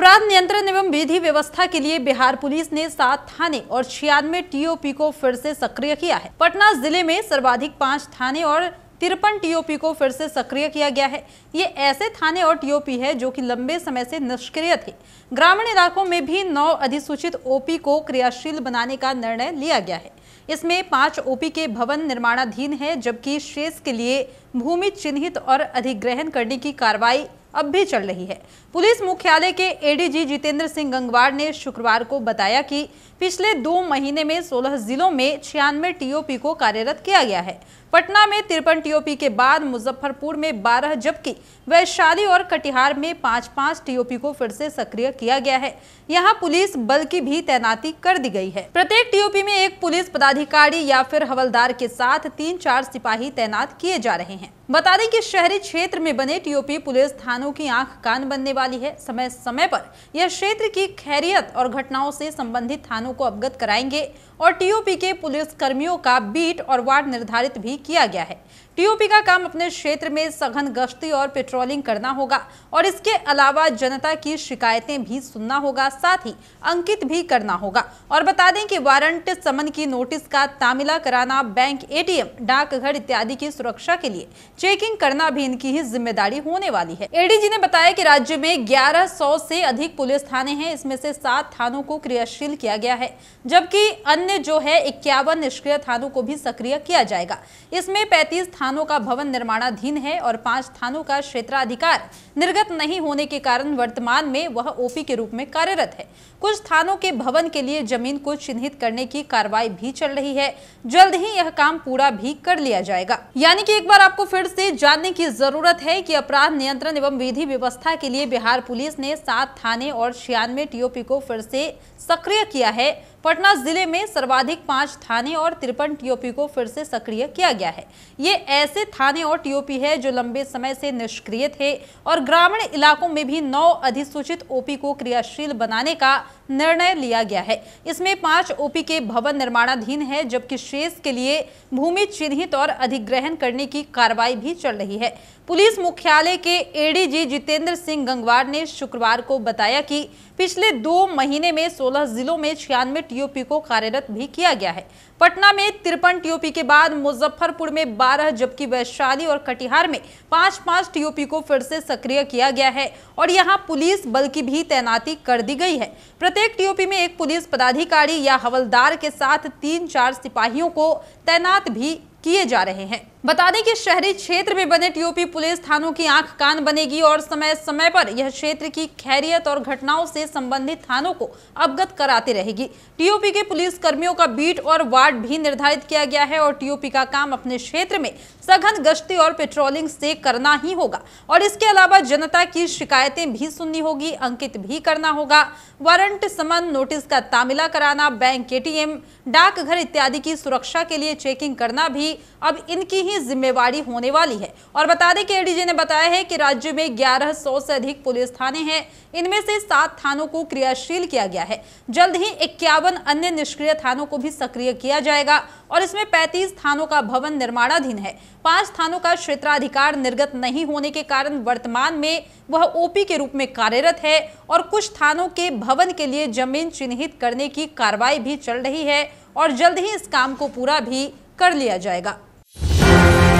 अपराध नियंत्रण एवं विधि व्यवस्था के लिए बिहार पुलिस ने सात थाने और छियानवे टीओपी को फिर से सक्रिय किया है पटना जिले में सर्वाधिक पांच थाने और तिरपन टीओपी को फिर से सक्रिय किया गया है ये ऐसे थाने और टीओपी है जो कि लंबे समय से निष्क्रिय थे ग्रामीण इलाकों में भी नौ अधिसूचित ओपी को क्रियाशील बनाने का निर्णय लिया गया है इसमें पांच ओपी के भवन निर्माणाधीन है जबकि शेष के लिए भूमि चिन्हित और अधिग्रहण करने की कार्रवाई अब भी चल रही है पुलिस मुख्यालय के एडीजी जितेंद्र सिंह गंगवार ने शुक्रवार को बताया कि पिछले दो महीने में 16 जिलों में छियानवे टीओपी को कार्यरत किया गया है पटना में तिरपन टीओपी के बाद मुजफ्फरपुर में 12 जबकि वैशाली और कटिहार में पाँच पाँच टीओपी को फिर से सक्रिय किया गया है यहाँ पुलिस बल की भी तैनाती कर दी गई है प्रत्येक टीओपी में एक पुलिस पदाधिकारी या फिर हवलदार के साथ तीन चार सिपाही तैनात किए जा रहे हैं बता दें कि शहरी क्षेत्र में बने टीओपी पुलिस थानों की आंख कान बनने वाली है समय समय पर यह क्षेत्र की खैरियत और घटनाओं से संबंधित थानों को अवगत कराएंगे और टीओपी के पुलिस कर्मियों का बीट और वार्ड निर्धारित भी किया गया है टीओपी का काम अपने क्षेत्र में सघन गश्ती और पेट्रोलिंग करना होगा और इसके अलावा जनता की शिकायतें भी सुनना होगा साथ ही अंकित भी करना होगा और बता दें कि वारंट समन की नोटिस का तामिला कराना बैंक एटीएम डाकघर इत्यादि की सुरक्षा के लिए चेकिंग करना भी इनकी ही जिम्मेदारी होने वाली है एडीजी ने बताया की राज्य में ग्यारह से अधिक पुलिस थाने हैं इसमें से सात थानों को क्रियाशील किया गया है जबकि अन्य अन्य जो है इक्यावन निष्क्रिय थानों को भी सक्रिय किया जाएगा इसमें 35 थानों का भवन निर्माणाधीन है और पांच थानों का क्षेत्राधिकार निर्गत नहीं होने के कारण वर्तमान में वह ओपी के रूप में कार्यरत है कुछ थानों के भवन के लिए जमीन को चिन्हित करने की कार्रवाई भी चल रही है जल्द ही यह काम पूरा भी कर लिया जाएगा यानी कि एक बार आपको फिर से जानने की जरूरत है कि अपराध नियंत्रण एवं विधि व्यवस्था के लिए बिहार पुलिस ने सात थाने और छियानवे टीओपी को फिर से सक्रिय किया है पटना जिले में सर्वाधिक पांच थाने और तिरपन टीओपी को फिर से सक्रिय किया गया है ये ऐसे थाने और टीओपी है जो लंबे समय से निष्क्रिय थे और ग्रामीण इलाकों में भी नौ अधिसूचित ओपी को क्रियाशील बनाने का निर्णय लिया गया है इसमें पांच ओपी के भवन निर्माणाधीन है जबकि शेष के लिए भूमि चिन्हित और अधिग्रहण करने की कार्रवाई भी चल रही है पुलिस मुख्यालय के एडीजी जितेंद्र सिंह गंगवार ने शुक्रवार को बताया कि पिछले दो महीने में 16 जिलों में छियानवे टीओपी को कार्यरत भी किया गया है पटना में तिरपन टीओपी के बाद मुजफ्फरपुर में 12 जबकि वैशाली और कटिहार में पांच पांच टीओपी को फिर से सक्रिय किया गया है और यहां पुलिस बल की भी तैनाती कर दी गई है प्रत्येक टीओपी में एक पुलिस पदाधिकारी या हवलदार के साथ तीन चार सिपाहियों को तैनात भी किए जा रहे हैं बता दें कि शहरी क्षेत्र में बने टीओपी पुलिस थानों की आंख कान बनेगी और समय समय पर यह क्षेत्र की खैरियत और घटनाओं से संबंधित थानों को अवगत कराते रहेगी टीओपी के पुलिस कर्मियों का बीट और वार्ड भी निर्धारित किया गया है और टीओपी का काम अपने क्षेत्र में सघन गश्ती और पेट्रोलिंग से करना ही होगा और इसके अलावा जनता की शिकायतें भी सुननी होगी अंकित भी करना होगा वारंट समन नोटिस का तामिला कराना बैंक एटीएम डाकघर इत्यादि की सुरक्षा के लिए चेकिंग करना भी अब इनकी ही जिम्मेवारी होने वाली है और बता दें कि एडीजी ने बताया है कि राज्य में 1100 से अधिक पुलिस थाने हैं इनमें से सात थानों को क्रियाशील किया गया है जल्द ही इक्यावन अन्य निष्क्रिय थानों को भी सक्रिय किया जाएगा और इसमें पैंतीस थानों का भवन निर्माणाधीन है पांच थानों का क्षेत्राधिकार निर्गत नहीं होने के कारण वर्तमान में वह ओपी के रूप में कार्यरत है और कुछ थानों के भवन के लिए जमीन चिन्हित करने की कार्रवाई भी चल रही है और जल्द ही इस काम को पूरा भी कर लिया जाएगा Thank you.